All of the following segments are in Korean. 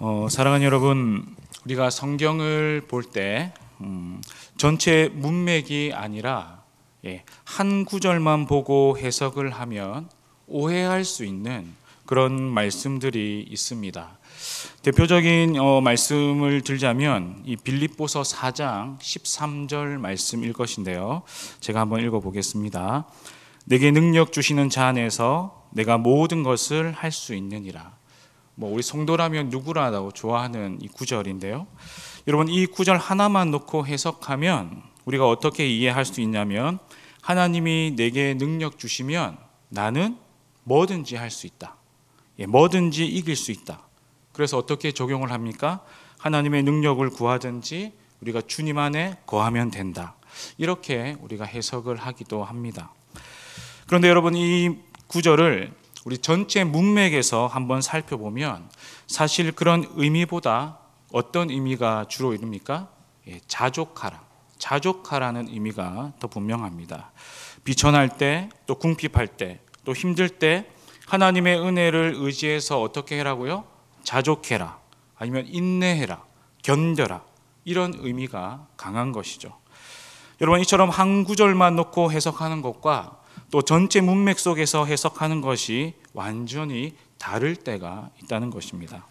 어, 사랑하는 여러분, 우리가 성경을 볼때 음, 전체 문맥이 아니라 예, 한 구절만 보고 해석을 하면 오해할 수 있는 그런 말씀들이 있습니다. 대표적인 어, 말씀을 들자면 이 빌립보서 4장 13절 말씀일 것인데요. 제가 한번 읽어보겠습니다. 내게 능력 주시는 자 안에서 내가 모든 것을 할 수 있느니라. 뭐 우리 성도라면 누구라고 좋아하는 이 구절인데요. 여러분 이 구절 하나만 놓고 해석하면 우리가 어떻게 이해할 수 있냐면 하나님이 내게 능력 주시면 나는 뭐든지 할 수 있다. 예, 뭐든지 이길 수 있다. 그래서 어떻게 적용을 합니까? 하나님의 능력을 구하든지 우리가 주님 안에 거하면 된다. 이렇게 우리가 해석을 하기도 합니다. 그런데 여러분 이 구절을 우리 전체 문맥에서 한번 살펴보면 사실 그런 의미보다 어떤 의미가 주로 이릅니까? 예, 자족하라. 자족하라는 의미가 더 분명합니다. 비천할 때, 또 궁핍할 때, 또 힘들 때 하나님의 은혜를 의지해서 어떻게 해라고요? 자족해라. 아니면 인내해라. 견뎌라. 이런 의미가 강한 것이죠. 여러분 이처럼 한 구절만 놓고 해석하는 것과 또 전체 문맥 속에서 해석하는 것이 완전히 다를 때가 있다는 것입니다.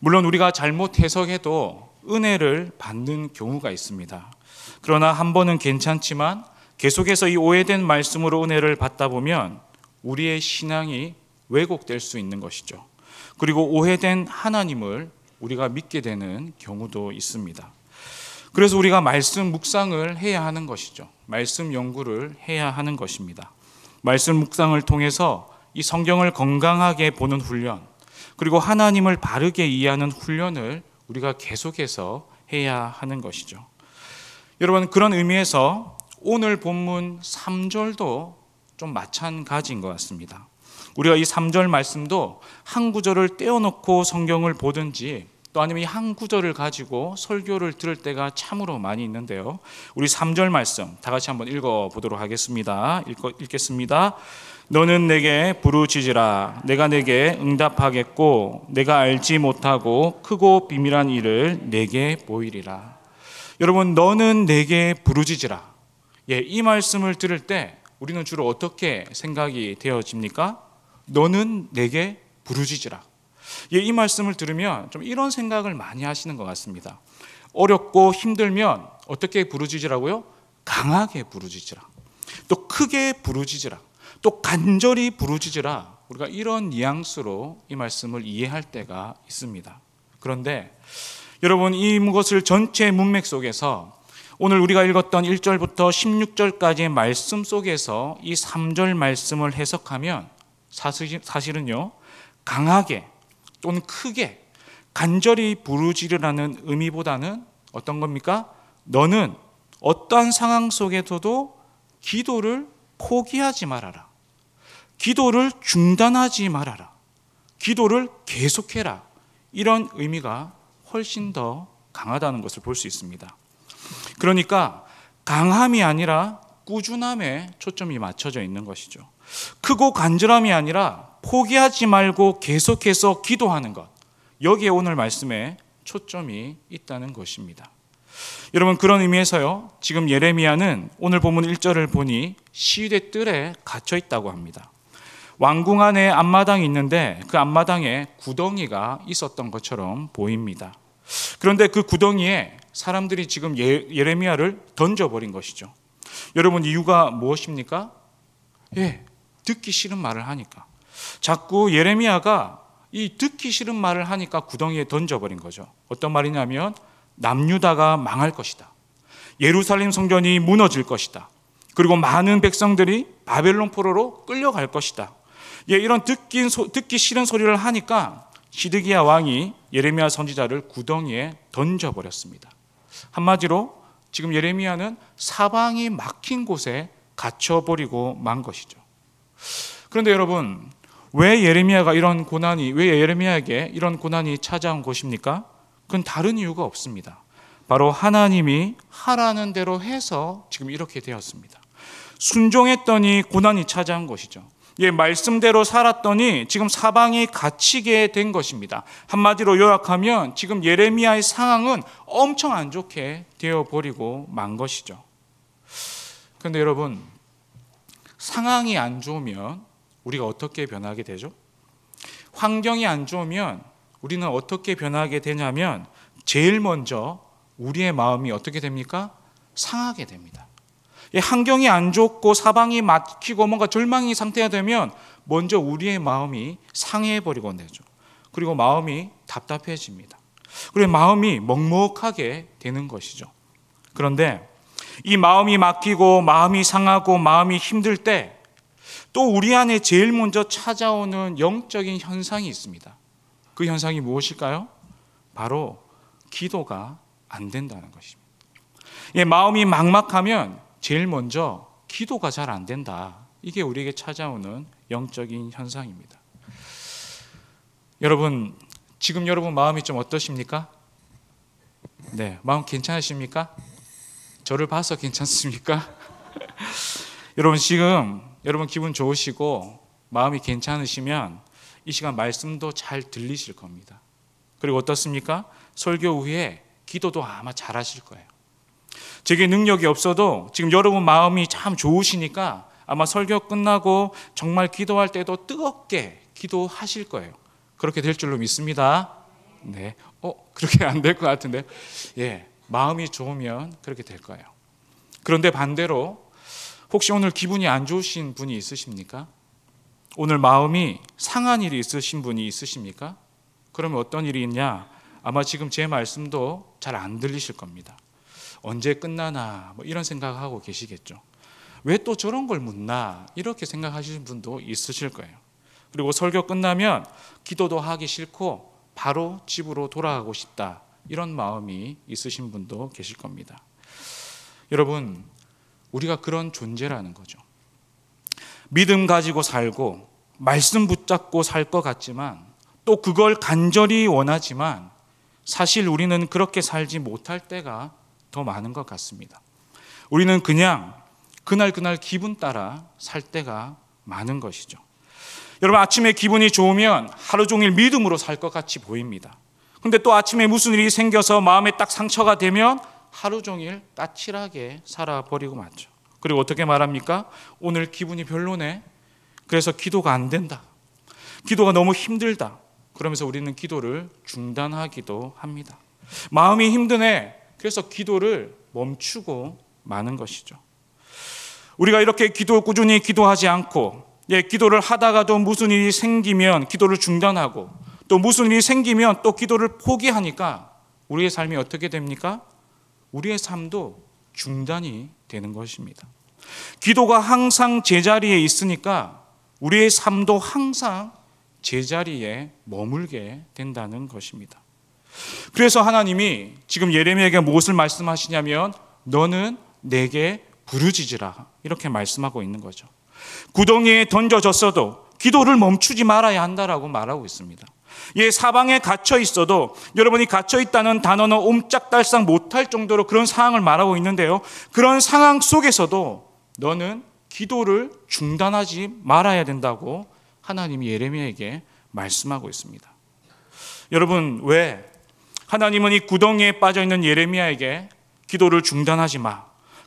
물론 우리가 잘못 해석해도 은혜를 받는 경우가 있습니다. 그러나 한 번은 괜찮지만 계속해서 이 오해된 말씀으로 은혜를 받다 보면 우리의 신앙이 왜곡될 수 있는 것이죠. 그리고 오해된 하나님을 우리가 믿게 되는 경우도 있습니다. 그래서 우리가 말씀 묵상을 해야 하는 것이죠. 말씀 연구를 해야 하는 것입니다. 말씀 묵상을 통해서 이 성경을 건강하게 보는 훈련, 그리고 하나님을 바르게 이해하는 훈련을 우리가 계속해서 해야 하는 것이죠. 여러분, 그런 의미에서 오늘 본문 3절도 좀 마찬가지인 것 같습니다. 우리가 이 3절 말씀도 한 구절을 떼어놓고 성경을 보든지 또 아니면 이 한 구절을 가지고 설교를 들을 때가 참으로 많이 있는데요. 우리 3절 말씀 다 같이 한번 읽어 보도록 하겠습니다. 읽어, 읽겠습니다. 너는 내게 부르짖으라 내가 내게 응답하겠고 내가 알지 못하고 크고 비밀한 일을 내게 보이리라. 여러분 너는 내게 부르짖으라. 예, 이 말씀을 들을 때 우리는 주로 어떻게 생각이 되어집니까? 너는 내게 부르짖으라. 예, 이 말씀을 들으면 좀 이런 생각을 많이 하시는 것 같습니다. 어렵고 힘들면 어떻게 부르짖으라고요? 강하게 부르짖으라. 또 크게 부르짖으라. 또 간절히 부르짖으라. 우리가 이런 뉘앙스로 이 말씀을 이해할 때가 있습니다. 그런데 여러분 이 것을 전체 문맥 속에서 오늘 우리가 읽었던 1절부터 16절까지의 말씀 속에서 이 3절 말씀을 해석하면 사실은요 강하게 또는 크게 간절히 부르지으라는 의미보다는 어떤 겁니까? 너는 어떠한 상황 속에서도 기도를 포기하지 말아라. 기도를 중단하지 말아라. 기도를 계속해라. 이런 의미가 훨씬 더 강하다는 것을 볼 수 있습니다. 그러니까 강함이 아니라 꾸준함에 초점이 맞춰져 있는 것이죠. 크고 간절함이 아니라 포기하지 말고 계속해서 기도하는 것. 여기에 오늘 말씀에 초점이 있다는 것입니다. 여러분 그런 의미에서요. 지금 예레미야는 오늘 본문 1절을 보니 시위대 뜰에 갇혀 있다고 합니다. 왕궁 안에 앞마당이 있는데 그 앞마당에 구덩이가 있었던 것처럼 보입니다. 그런데 그 구덩이에 사람들이 지금 예, 예레미야를 던져버린 것이죠. 여러분 이유가 무엇입니까? 예, 듣기 싫은 말을 하니까. 자꾸 예레미야가 이 듣기 싫은 말을 하니까 구덩이에 던져버린 거죠. 어떤 말이냐면 남유다가 망할 것이다. 예루살렘 성전이 무너질 것이다. 그리고 많은 백성들이 바벨론 포로로 끌려갈 것이다. 예, 이런 듣기, 듣기 싫은 소리를 하니까 시드기야 왕이 예레미야 선지자를 구덩이에 던져버렸습니다. 한마디로 지금 예레미야는 사방이 막힌 곳에 갇혀버리고 만 것이죠. 그런데 여러분, 왜 예레미야가 이런 고난이 왜 예레미야에게 이런 고난이 찾아온 것입니까? 그건 다른 이유가 없습니다. 바로 하나님이 하라는 대로 해서 지금 이렇게 되었습니다. 순종했더니 고난이 찾아온 것이죠. 예, 말씀대로 살았더니 지금 사방이 갇히게 된 것입니다. 한마디로 요약하면 지금 예레미야의 상황은 엄청 안 좋게 되어 버리고 만 것이죠. 근데 여러분, 상황이 안 좋으면 우리가 어떻게 변하게 되죠? 환경이 안 좋으면 우리는 어떻게 변하게 되냐면 제일 먼저 우리의 마음이 어떻게 됩니까? 상하게 됩니다. 환경이 안 좋고 사방이 막히고 뭔가 절망의 상태가 되면 먼저 우리의 마음이 상해버리곤 되죠. 그리고 마음이 답답해집니다. 그리고 마음이 먹먹하게 되는 것이죠. 그런데 이 마음이 막히고 마음이 상하고 마음이 힘들 때 또 우리 안에 제일 먼저 찾아오는 영적인 현상이 있습니다. 그 현상이 무엇일까요? 바로 기도가 안 된다는 것입니다. 예, 마음이 막막하면 제일 먼저 기도가 잘 안 된다. 이게 우리에게 찾아오는 영적인 현상입니다. 여러분, 지금 여러분 마음이 좀 어떠십니까? 네, 마음 괜찮으십니까? 저를 봐서 괜찮습니까? 여러분 지금 여러분 기분 좋으시고 마음이 괜찮으시면 이 시간 말씀도 잘 들리실 겁니다. 그리고 어떻습니까? 설교 후에 기도도 아마 잘 하실 거예요. 제게 능력이 없어도 지금 여러분 마음이 참 좋으시니까 아마 설교 끝나고 정말 기도할 때도 뜨겁게 기도하실 거예요. 그렇게 될 줄로 믿습니다. 네. 어, 그렇게 안 될 것 같은데. 예. 마음이 좋으면 그렇게 될 거예요. 그런데 반대로 혹시 오늘 기분이 안 좋으신 분이 있으십니까? 오늘 마음이 상한 일이 있으신 분이 있으십니까? 그러면 어떤 일이 있냐? 아마 지금 제 말씀도 잘 안 들리실 겁니다. 언제 끝나나 뭐 이런 생각하고 계시겠죠. 왜 또 저런 걸 묻나 이렇게 생각하시는 분도 있으실 거예요. 그리고 설교 끝나면 기도도 하기 싫고 바로 집으로 돌아가고 싶다 이런 마음이 있으신 분도 계실 겁니다. 여러분, 우리가 그런 존재라는 거죠. 믿음 가지고 살고, 말씀 붙잡고 살 것 같지만, 또 그걸 간절히 원하지만, 사실 우리는 그렇게 살지 못할 때가 더 많은 것 같습니다. 우리는 그냥 그날 그날 기분 따라 살 때가 많은 것이죠. 여러분 아침에 기분이 좋으면 하루 종일 믿음으로 살 것 같이 보입니다. 근데 또 아침에 무슨 일이 생겨서 마음에 딱 상처가 되면 하루 종일 까칠하게 살아버리고 맞죠. 그리고 어떻게 말합니까? 오늘 기분이 별로네. 그래서 기도가 안 된다. 기도가 너무 힘들다. 그러면서 우리는 기도를 중단하기도 합니다. 마음이 힘드네. 그래서 기도를 멈추고 마는 것이죠. 우리가 이렇게 기도 꾸준히 기도하지 않고 예, 기도를 하다가도 무슨 일이 생기면 기도를 중단하고 또 무슨 일이 생기면 또 기도를 포기하니까 우리의 삶이 어떻게 됩니까? 우리의 삶도 중단이 되는 것입니다. 기도가 항상 제자리에 있으니까 우리의 삶도 항상 제자리에 머물게 된다는 것입니다. 그래서 하나님이 지금 예레미야에게 무엇을 말씀하시냐면 너는 내게 부르짖으라 이렇게 말씀하고 있는 거죠. 구덩이에 던져졌어도 기도를 멈추지 말아야 한다라고 말하고 있습니다. 예, 사방에 갇혀 있어도 여러분이 갇혀 있다는 단어는 옴짝달싹 못할 정도로 그런 상황을 말하고 있는데요. 그런 상황 속에서도 너는 기도를 중단하지 말아야 된다고 하나님이 예레미야에게 말씀하고 있습니다. 여러분, 왜 하나님은 이 구덩이에 빠져 있는 예레미야에게 기도를 중단하지 마.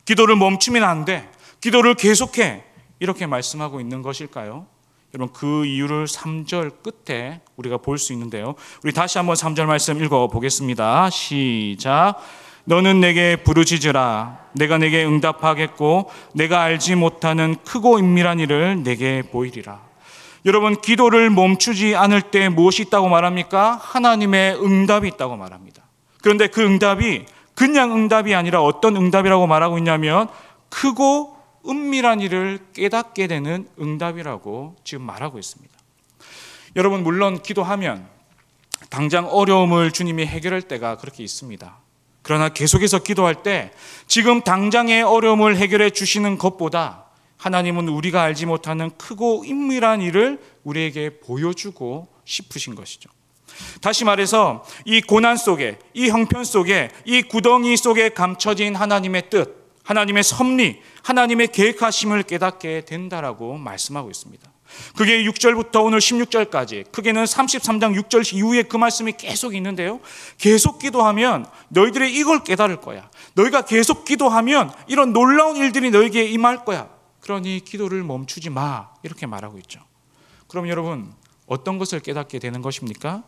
기도를 멈추면 안 돼. 기도를 계속해. 이렇게 말씀하고 있는 것일까요? 여러분 그 이유를 3절 끝에 우리가 볼 수 있는데요. 우리 다시 한번 3절 말씀 읽어 보겠습니다. 시작. 너는 내게 부르짖으라 내가 내게 응답하겠고 내가 알지 못하는 크고 인밀한 일을 내게 보이리라. 여러분 기도를 멈추지 않을 때 무엇이 있다고 말합니까? 하나님의 응답이 있다고 말합니다. 그런데 그 응답이 그냥 응답이 아니라 어떤 응답이라고 말하고 있냐면 크고 은밀한 일을 깨닫게 되는 응답이라고 지금 말하고 있습니다. 여러분, 물론 기도하면 당장 어려움을 주님이 해결할 때가 그렇게 있습니다. 그러나 계속해서 기도할 때 지금 당장의 어려움을 해결해 주시는 것보다 하나님은 우리가 알지 못하는 크고 인밀한 일을 우리에게 보여주고 싶으신 것이죠. 다시 말해서 이 고난 속에, 이 형편 속에, 이 구덩이 속에 감춰진 하나님의 뜻, 하나님의 섭리, 하나님의 계획하심을 깨닫게 된다라고 말씀하고 있습니다. 그게 6절부터 오늘 16절까지 크게는 33장 6절 이후에 그 말씀이 계속 있는데요. 계속 기도하면 너희들이 이걸 깨달을 거야. 너희가 계속 기도하면 이런 놀라운 일들이 너희에게 임할 거야. 그러니 기도를 멈추지 마. 이렇게 말하고 있죠. 그럼 여러분 어떤 것을 깨닫게 되는 것입니까?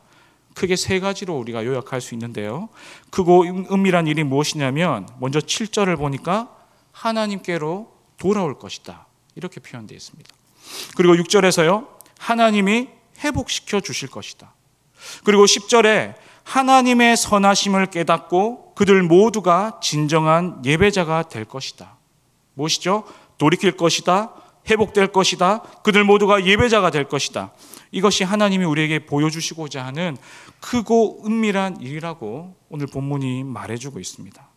크게 세 가지로 우리가 요약할 수 있는데요. 크고 음, 은밀한 일이 무엇이냐면 먼저 7절을 보니까 하나님께로 돌아올 것이다. 이렇게 표현되어 있습니다. 그리고 6절에서요. 하나님이 회복시켜 주실 것이다. 그리고 10절에 하나님의 선하심을 깨닫고 그들 모두가 진정한 예배자가 될 것이다. 무엇이죠? 돌이킬 것이다. 회복될 것이다. 그들 모두가 예배자가 될 것이다. 이것이 하나님이 우리에게 보여주시고자 하는 크고 은밀한 일이라고 오늘 본문이 말해주고 있습니다.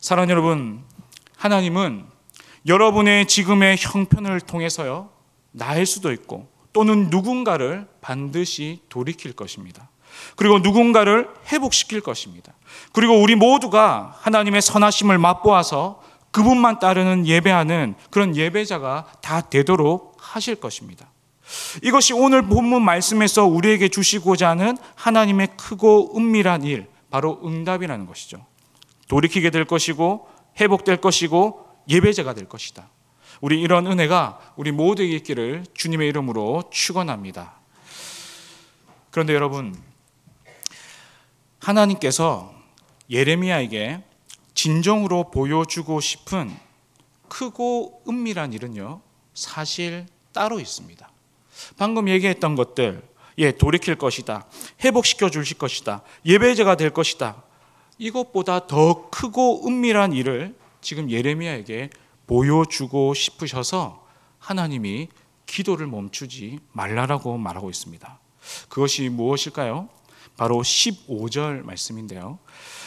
사랑하는 여러분, 하나님은 여러분의 지금의 형편을 통해서요, 나일 수도 있고 또는 누군가를 반드시 돌이킬 것입니다. 그리고 누군가를 회복시킬 것입니다. 그리고 우리 모두가 하나님의 선하심을 맛보아서 그분만 따르는 예배하는 그런 예배자가 다 되도록 하실 것입니다. 이것이 오늘 본문 말씀에서 우리에게 주시고자 하는 하나님의 크고 은밀한 일, 바로 응답이라는 것이죠. 돌이키게 될 것이고 회복될 것이고 예배자가 될 것이다. 우리 이런 은혜가 우리 모두에게 있기를 주님의 이름으로 축원합니다. 그런데 여러분 하나님께서 예레미야에게 진정으로 보여주고 싶은 크고 은밀한 일은요, 사실 따로 있습니다. 방금 얘기했던 것들, 예, 돌이킬 것이다. 회복시켜 주실 것이다. 예배제가 될 것이다. 이것보다 더 크고 은밀한 일을 지금 예레미야에게 보여주고 싶으셔서 하나님이 기도를 멈추지 말라라고 말하고 있습니다. 그것이 무엇일까요? 바로 15절 말씀인데요.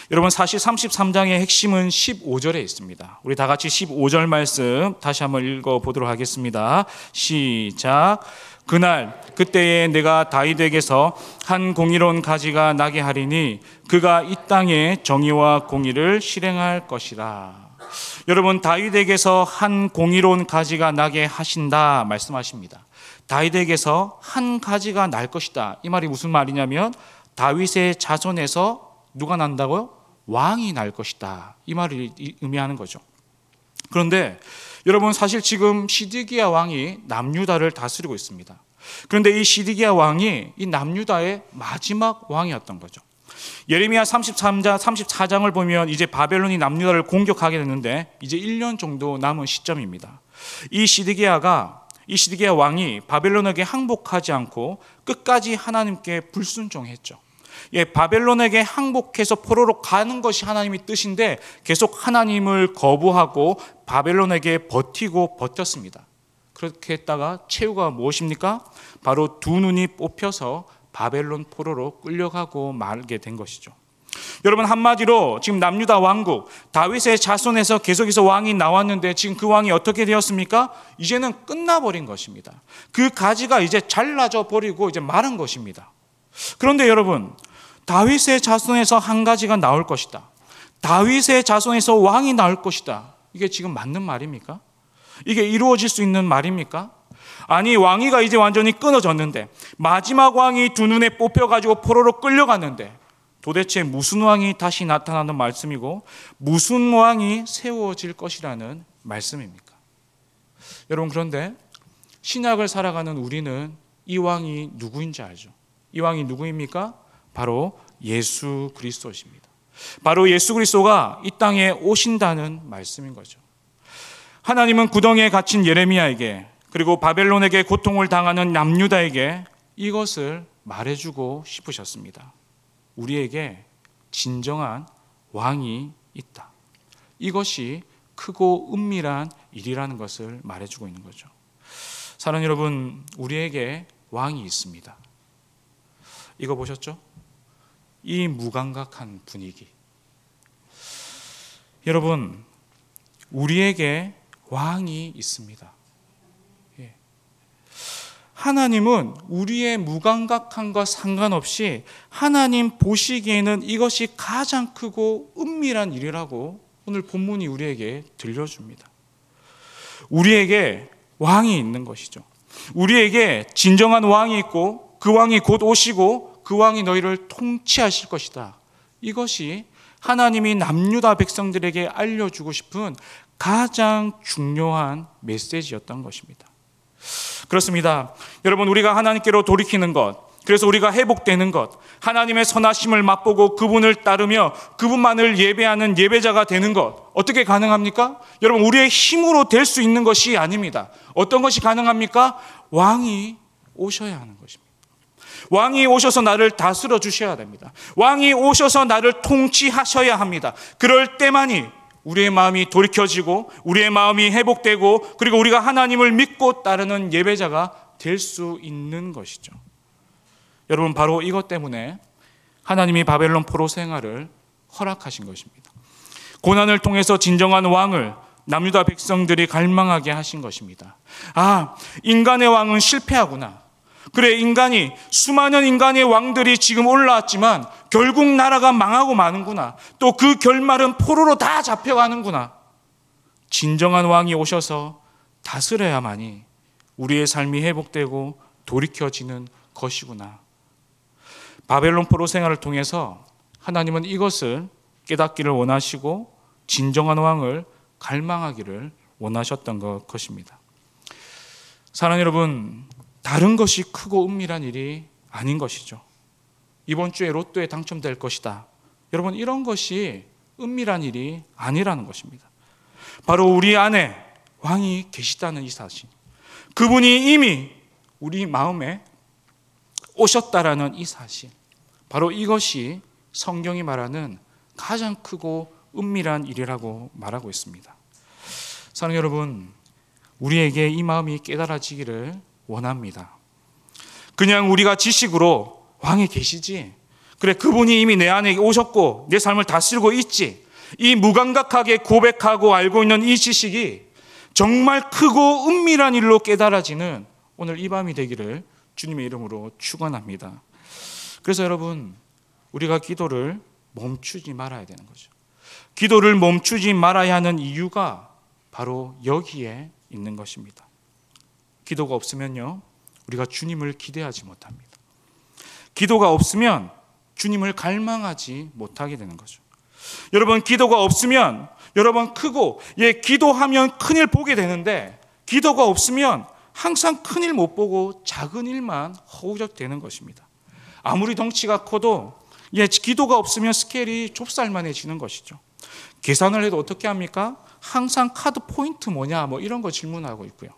여러분 사실 33장의 핵심은 15절에 있습니다. 우리 다 같이 15절 말씀 다시 한번 읽어 보도록 하겠습니다. 시작. 그날 그때에 내가 다윗에게서 한 공의로운 가지가 나게 하리니 그가 이 땅에 정의와 공의를 실행할 것이라. 여러분 다윗에게서 한 공의로운 가지가 나게 하신다 말씀하십니다. 다윗에게서 한 가지가 날 것이다. 이 말이 무슨 말이냐면 다윗의 자손에서 누가 난다고요? 왕이 날 것이다. 이 말을 의미하는 거죠. 그런데 여러분 사실 지금 시드기야 왕이 남유다를 다스리고 있습니다. 그런데 이시드기야 왕이 이 남유다의 마지막 왕이었던 거죠. 예레미야 33장 34장을 보면 이제 바벨론이 남유다를 공격하게 됐는데 이제 1년 정도 남은 시점입니다. 이시드기야가이시드기야 왕이 바벨론에게 항복하지 않고 끝까지 하나님께 불순종했죠. 예, 바벨론에게 항복해서 포로로 가는 것이 하나님의 뜻인데 계속 하나님을 거부하고 바벨론에게 버티고 버텼습니다. 그렇게 했다가 최후가 무엇입니까? 바로 두 눈이 뽑혀서 바벨론 포로로 끌려가고 말게 된 것이죠. 여러분 한마디로 지금 남유다 왕국 다윗의 자손에서 계속해서 왕이 나왔는데 지금 그 왕이 어떻게 되었습니까? 이제는 끝나버린 것입니다. 그 가지가 이제 잘라져 버리고 이제 마른 것입니다. 그런데 여러분 다윗의 자손에서 한 가지가 나올 것이다. 다윗의 자손에서 왕이 나올 것이다. 이게 지금 맞는 말입니까? 이게 이루어질 수 있는 말입니까? 아니 왕위가 이제 완전히 끊어졌는데 마지막 왕이 두 눈에 뽑혀가지고 포로로 끌려갔는데 도대체 무슨 왕이 다시 나타나는 말씀이고 무슨 왕이 세워질 것이라는 말씀입니까? 여러분 그런데 신약을 살아가는 우리는 이 왕이 누구인지 알죠? 이 왕이 누구입니까? 바로 예수 그리스도십니다. 바로 예수 그리스도가 이 땅에 오신다는 말씀인 거죠. 하나님은 구덩이에 갇힌 예레미야에게 그리고 바벨론에게 고통을 당하는 남유다에게 이것을 말해주고 싶으셨습니다. 우리에게 진정한 왕이 있다. 이것이 크고 은밀한 일이라는 것을 말해주고 있는 거죠. 사랑 여러분, 우리에게 왕이 있습니다. 이거 보셨죠? 이 무감각한 분위기. 여러분, 우리에게 왕이 있습니다. 예. 하나님은 우리의 무감각함과 상관없이 하나님 보시기에는 이것이 가장 크고 은밀한 일이라고 오늘 본문이 우리에게 들려줍니다. 우리에게 왕이 있는 것이죠. 우리에게 진정한 왕이 있고 그 왕이 곧 오시고 그 왕이 너희를 통치하실 것이다. 이것이 하나님이 남유다 백성들에게 알려주고 싶은 가장 중요한 메시지였던 것입니다. 그렇습니다. 여러분, 우리가 하나님께로 돌이키는 것, 그래서 우리가 회복되는 것, 하나님의 선하심을 맛보고 그분을 따르며 그분만을 예배하는 예배자가 되는 것, 어떻게 가능합니까? 여러분, 우리의 힘으로 될 수 있는 것이 아닙니다. 어떤 것이 가능합니까? 왕이 오셔야 하는 것입니다. 왕이 오셔서 나를 다스려 주셔야 됩니다. 왕이 오셔서 나를 통치하셔야 합니다. 그럴 때만이 우리의 마음이 돌이켜지고 우리의 마음이 회복되고 그리고 우리가 하나님을 믿고 따르는 예배자가 될 수 있는 것이죠. 여러분 바로 이것 때문에 하나님이 바벨론 포로 생활을 허락하신 것입니다. 고난을 통해서 진정한 왕을 남유다 백성들이 갈망하게 하신 것입니다. 아, 인간의 왕은 실패하구나. 그래, 인간이, 수많은 인간의 왕들이 지금 올라왔지만 결국 나라가 망하고 마는구나. 또 그 결말은 포로로 다 잡혀가는구나. 진정한 왕이 오셔서 다스려야만이 우리의 삶이 회복되고 돌이켜지는 것이구나. 바벨론 포로 생활을 통해서 하나님은 이것을 깨닫기를 원하시고 진정한 왕을 갈망하기를 원하셨던 것입니다 사랑 여러분, 다른 것이 크고 은밀한 일이 아닌 것이죠. 이번 주에 로또에 당첨될 것이다. 여러분, 이런 것이 은밀한 일이 아니라는 것입니다. 바로 우리 안에 왕이 계시다는 이 사실. 그분이 이미 우리 마음에 오셨다라는 이 사실. 바로 이것이 성경이 말하는 가장 크고 은밀한 일이라고 말하고 있습니다. 사랑 여러분, 우리에게 이 마음이 깨달아지기를 원합니다. 그냥 우리가 지식으로 왕이 계시지. 그래, 그분이 이미 내 안에 오셨고 내 삶을 다스리고 있지. 이 무감각하게 고백하고 알고 있는 이 지식이 정말 크고 은밀한 일로 깨달아지는 오늘 이 밤이 되기를 주님의 이름으로 축원합니다. 그래서 여러분, 우리가 기도를 멈추지 말아야 되는 거죠. 기도를 멈추지 말아야 하는 이유가 바로 여기에 있는 것입니다. 기도가 없으면요, 우리가 주님을 기대하지 못합니다. 기도가 없으면 주님을 갈망하지 못하게 되는 거죠. 여러분, 기도가 없으면 여러분 크고, 예, 기도하면 큰일 보게 되는데, 기도가 없으면 항상 큰일 못 보고 작은 일만 허우적대는 것입니다. 아무리 덩치가 커도, 예, 기도가 없으면 스케일이 좁쌀만해지는 것이죠. 계산을 해도 어떻게 합니까? 항상 카드 포인트 뭐냐, 뭐 이런 거 질문하고 있고요.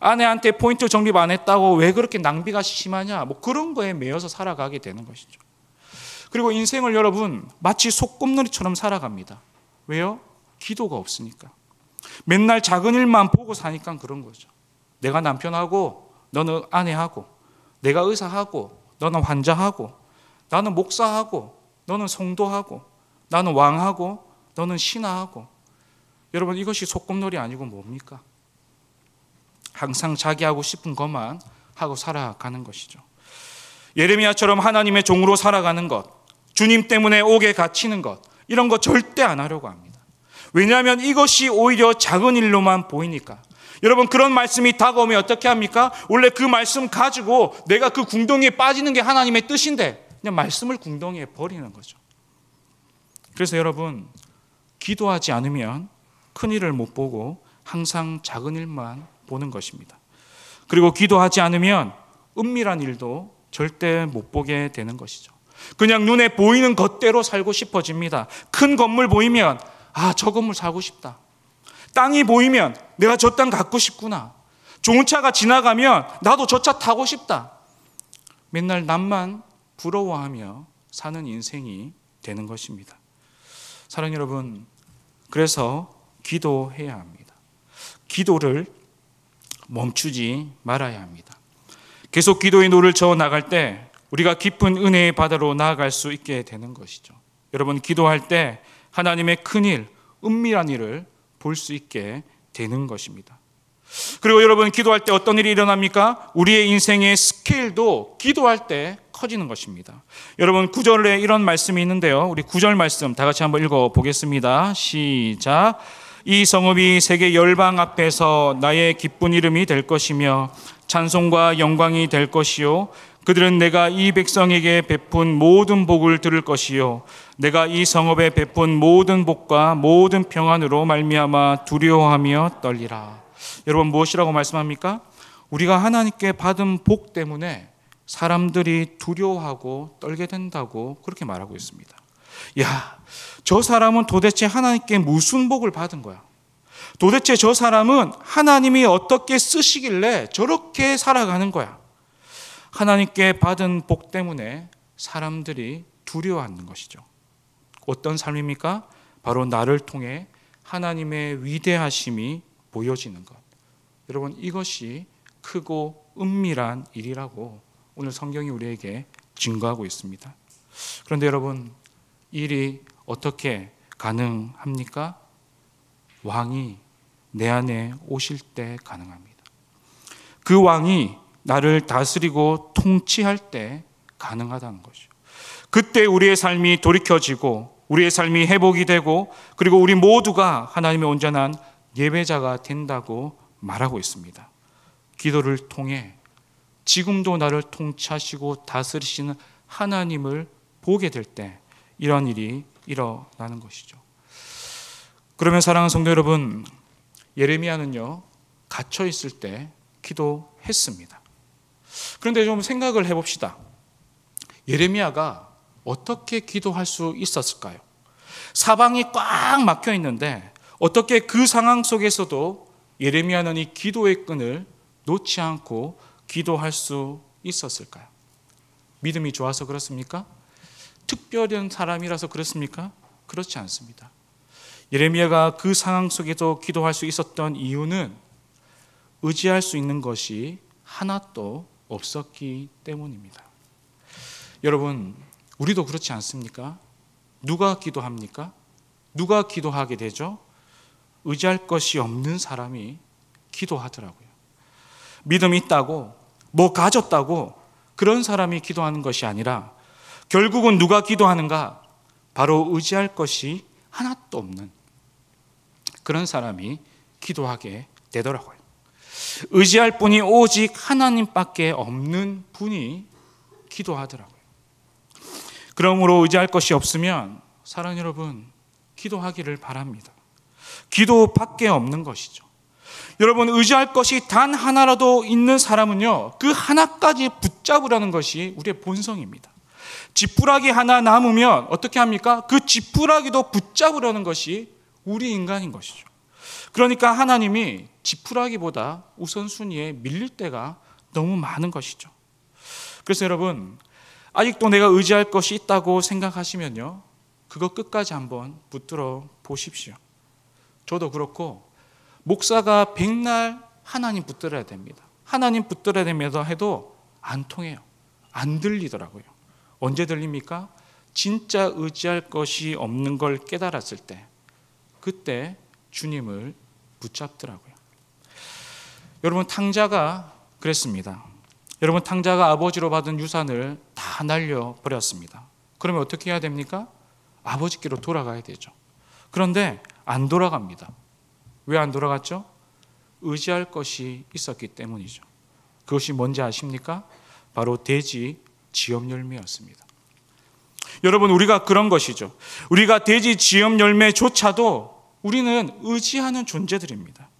아내한테 포인트 적립 안 했다고 왜 그렇게 낭비가 심하냐. 뭐 그런 거에 매여서 살아가게 되는 것이죠. 그리고 인생을 여러분 마치 속꿉놀이처럼 살아갑니다. 왜요? 기도가 없으니까. 맨날 작은 일만 보고 사니까 그런 거죠. 내가 남편하고 너는 아내하고 내가 의사하고 너는 환자하고 나는 목사하고 너는 성도하고 나는 왕하고 너는 신하하고 여러분 이것이 속꿉놀이 아니고 뭡니까? 항상 자기 하고 싶은 것만 하고 살아가는 것이죠. 예레미야처럼 하나님의 종으로 살아가는 것, 주님 때문에 옥에 갇히는 것, 이런 거 절대 안 하려고 합니다. 왜냐하면 이것이 오히려 작은 일로만 보이니까. 여러분 그런 말씀이 다가오면 어떻게 합니까? 원래 그 말씀 가지고 내가 그궁덩에 빠지는 게 하나님의 뜻인데 그냥 말씀을 궁덩에 버리는 거죠. 그래서 여러분 기도하지 않으면 큰 일을 못 보고 항상 작은 일만 보는 것입니다. 그리고 기도하지 않으면 은밀한 일도 절대 못 보게 되는 것이죠. 그냥 눈에 보이는 것대로 살고 싶어집니다. 큰 건물 보이면 아, 저 건물 사고 싶다. 땅이 보이면 내가 저 땅 갖고 싶구나. 좋은 차가 지나가면 나도 저 차 타고 싶다. 맨날 남만 부러워하며 사는 인생이 되는 것입니다. 사랑 여러분, 그래서 기도해야 합니다. 기도를 멈추지 말아야 합니다. 계속 기도의 노를 저어 나갈 때 우리가 깊은 은혜의 바다로 나아갈 수 있게 되는 것이죠. 여러분 기도할 때 하나님의 큰 일, 은밀한 일을 볼 수 있게 되는 것입니다. 그리고 여러분 기도할 때 어떤 일이 일어납니까? 우리의 인생의 스케일도 기도할 때 커지는 것입니다. 여러분 구절에 이런 말씀이 있는데요. 우리 구절 말씀 다 같이 한번 읽어 보겠습니다. 시작. 이 성읍이 세계 열방 앞에서 나의 기쁜 이름이 될 것이며 찬송과 영광이 될 것이요 그들은 내가 이 백성에게 베푼 모든 복을 들을 것이요 내가 이 성읍에 베푼 모든 복과 모든 평안으로 말미암아 두려워하며 떨리라. 여러분 무엇이라고 말씀합니까? 우리가 하나님께 받은 복 때문에 사람들이 두려워하고 떨게 된다고 그렇게 말하고 있습니다. 야, 저 사람은 도대체 하나님께 무슨 복을 받은 거야? 도대체 저 사람은 하나님이 어떻게 쓰시길래 저렇게 살아가는 거야? 하나님께 받은 복 때문에 사람들이 두려워하는 것이죠. 어떤 삶입니까? 바로 나를 통해 하나님의 위대하심이 보여지는 것. 여러분, 이것이 크고 은밀한 일이라고 오늘 성경이 우리에게 증거하고 있습니다. 그런데 여러분, 일이 어떻게 가능합니까? 왕이 내 안에 오실 때 가능합니다. 그 왕이 나를 다스리고 통치할 때 가능하다는 거죠. 그때 우리의 삶이 돌이켜지고 우리의 삶이 회복이 되고 그리고 우리 모두가 하나님의 온전한 예배자가 된다고 말하고 있습니다. 기도를 통해 지금도 나를 통치하시고 다스리시는 하나님을 보게 될때 이런 일이 일어나는 것이죠. 그러면 사랑하는 성도 여러분, 예레미야는요 갇혀 있을 때 기도했습니다. 그런데 좀 생각을 해봅시다. 예레미야가 어떻게 기도할 수 있었을까요? 사방이 꽉 막혀 있는데 어떻게 그 상황 속에서도 예레미야는 이 기도의 끈을 놓지 않고 기도할 수 있었을까요? 믿음이 좋아서 그렇습니까? 특별한 사람이라서 그렇습니까? 그렇지 않습니다. 예레미야가 그 상황 속에도 기도할 수 있었던 이유는 의지할 수 있는 것이 하나도 없었기 때문입니다. 여러분, 우리도 그렇지 않습니까? 누가 기도합니까? 누가 기도하게 되죠? 의지할 것이 없는 사람이 기도하더라고요. 믿음이 있다고, 뭐 가졌다고 그런 사람이 기도하는 것이 아니라 결국은 누가 기도하는가? 바로 의지할 것이 하나도 없는 그런 사람이 기도하게 되더라고요. 의지할 분이 오직 하나님밖에 없는 분이 기도하더라고요. 그러므로 의지할 것이 없으면 사랑 여러분 기도하기를 바랍니다. 기도밖에 없는 것이죠. 여러분 의지할 것이 단 하나라도 있는 사람은요. 그 하나까지 붙잡으라는 것이 우리의 본성입니다. 지푸라기 하나 남으면 어떻게 합니까? 그 지푸라기도 붙잡으려는 것이 우리 인간인 것이죠. 그러니까 하나님이 지푸라기보다 우선순위에 밀릴 때가 너무 많은 것이죠. 그래서 여러분, 아직도 내가 의지할 것이 있다고 생각하시면요. 그거 끝까지 한번 붙들어 보십시오. 저도 그렇고, 목사가 백날 하나님 붙들어야 됩니다. 하나님 붙들어야 됩니다 해도 안 통해요. 안 들리더라고요. 언제 들립니까? 진짜 의지할 것이 없는 걸 깨달았을 때 그때 주님을 붙잡더라고요. 여러분 탕자가 그랬습니다. 여러분 탕자가 아버지로 받은 유산을 다 날려 버렸습니다. 그러면 어떻게 해야 됩니까? 아버지께로 돌아가야 되죠. 그런데 안 돌아갑니다. 왜 안 돌아갔죠? 의지할 것이 있었기 때문이죠. 그것이 뭔지 아십니까? 바로 돼지 지엄 열매였습니다. 여러분 우리가 그런 것이죠. 우리가 돼지 지엄 열매조차도 우리는 의지하는 존재들입니다.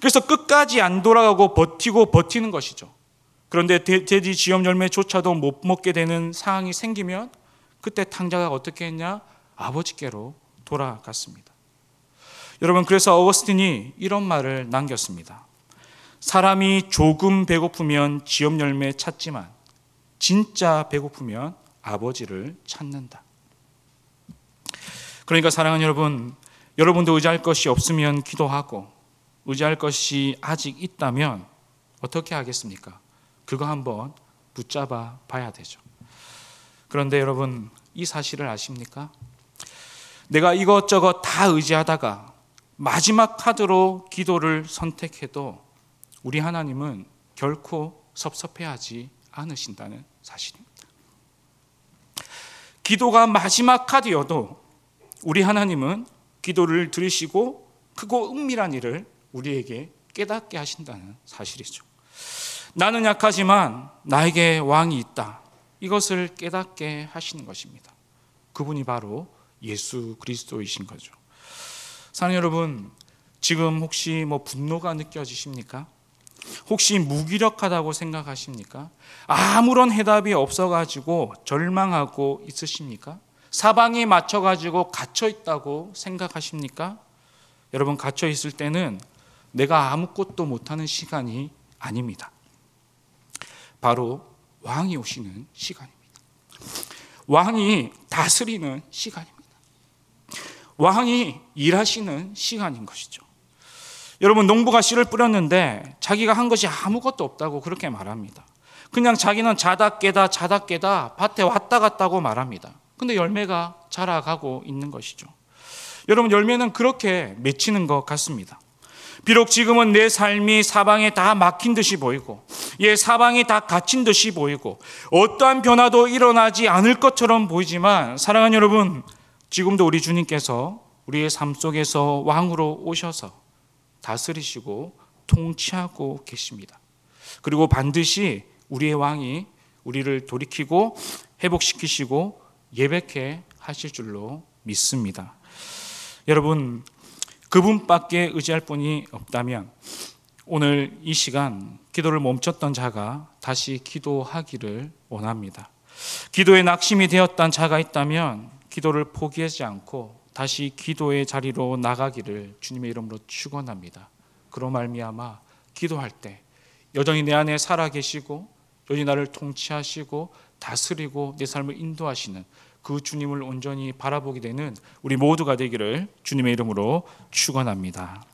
그래서 끝까지 안 돌아가고 버티고 버티는 것이죠. 그런데 돼지 지엄 열매조차도 못 먹게 되는 상황이 생기면 그때 탕자가 어떻게 했냐? 아버지께로 돌아갔습니다. 여러분 그래서 어거스틴이 이런 말을 남겼습니다. 사람이 조금 배고프면 지엄 열매 찾지만 진짜 배고프면 아버지를 찾는다. 그러니까 사랑하는 여러분, 여러분도 의지할 것이 없으면 기도하고 의지할 것이 아직 있다면 어떻게 하겠습니까? 그거 한번 붙잡아 봐야 되죠. 그런데 여러분, 이 사실을 아십니까? 내가 이것저것 다 의지하다가 마지막 카드로 기도를 선택해도 우리 하나님은 결코 섭섭해하지 않으신다는 사실입니다. 기도가 마지막 카드여도 우리 하나님은 기도를 들으시고 크고 은밀한 일을 우리에게 깨닫게 하신다는 사실이죠. 나는 약하지만 나에게 왕이 있다. 이것을 깨닫게 하시는 것입니다. 그분이 바로 예수 그리스도이신 거죠. 사랑 여러분, 지금 혹시 뭐 분노가 느껴지십니까? 혹시 무기력하다고 생각하십니까? 아무런 해답이 없어가지고 절망하고 있으십니까? 사방에 맞춰가지고 갇혀있다고 생각하십니까? 여러분, 갇혀있을 때는 내가 아무것도 못하는 시간이 아닙니다. 바로 왕이 오시는 시간입니다. 왕이 다스리는 시간입니다. 왕이 일하시는 시간인 것이죠. 여러분 농부가 씨를 뿌렸는데 자기가 한 것이 아무것도 없다고 그렇게 말합니다. 그냥 자기는 자다 깨다 자다 깨다 밭에 왔다 갔다고 말합니다. 근데 열매가 자라가고 있는 것이죠. 여러분 열매는 그렇게 맺히는 것 같습니다. 비록 지금은 내 삶이 사방에 다 막힌 듯이 보이고, 예, 사방이 다 갇힌 듯이 보이고, 어떠한 변화도 일어나지 않을 것처럼 보이지만, 사랑하는 여러분, 지금도 우리 주님께서 우리의 삶 속에서 왕으로 오셔서 다스리시고 통치하고 계십니다. 그리고 반드시 우리의 왕이 우리를 돌이키고 회복시키시고 예백해 하실 줄로 믿습니다. 여러분, 그분밖에 의지할 분이 없다면 오늘 이 시간 기도를 멈췄던 자가 다시 기도하기를 원합니다. 기도에 낙심이 되었던 자가 있다면 기도를 포기하지 않고 다시 기도의 자리로 나가기를 주님의 이름으로 축원합니다. 그로 말미암아 기도할 때 여전히 내 안에 살아 계시고 여전히 나를 통치하시고 다스리고 내 삶을 인도하시는 그 주님을 온전히 바라보게 되는 우리 모두가 되기를 주님의 이름으로 축원합니다.